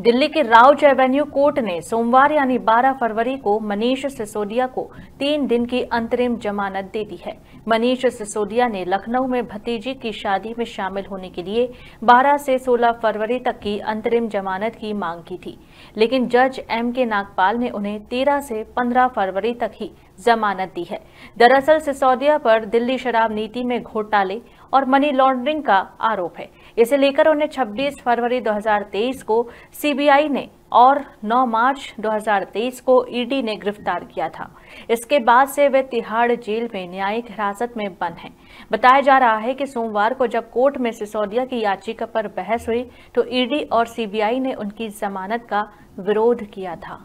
दिल्ली के Rouse Avenue court ने सोमवार यानी 12 फरवरी को मनीष सिसोदिया को तीन दिन की अंतरिम जमानत दे दी है मनीष सिसोदिया ने लखनऊ में भतीजी की शादी में शामिल होने के लिए 12 से 16 फरवरी तक की अंतरिम जमानत की मांग की थी लेकिन जज एम के नागपाल ने उन्हें 13 से 15 फरवरी तक ही जमानत दी है दरअसल सिसोदिया पर दिल्ली शराब नीति में घोटाले और मनी लॉन्ड्रिंग का आरोप है इसे लेकर उन्हें 26 फरवरी 2023 को सीबीआई ने और 9 मार्च 2023 को ईडी ने गिरफ्तार किया था इसके बाद से वे तिहाड़ जेल में न्यायिक हिरासत में बंद हैं बताया जा रहा है कि सोमवार को जब कोर्ट में सिसोदिया की याचिका पर बहस हुई तो ईडी और सीबीआई ने उनकी जमानत का विरोध किया था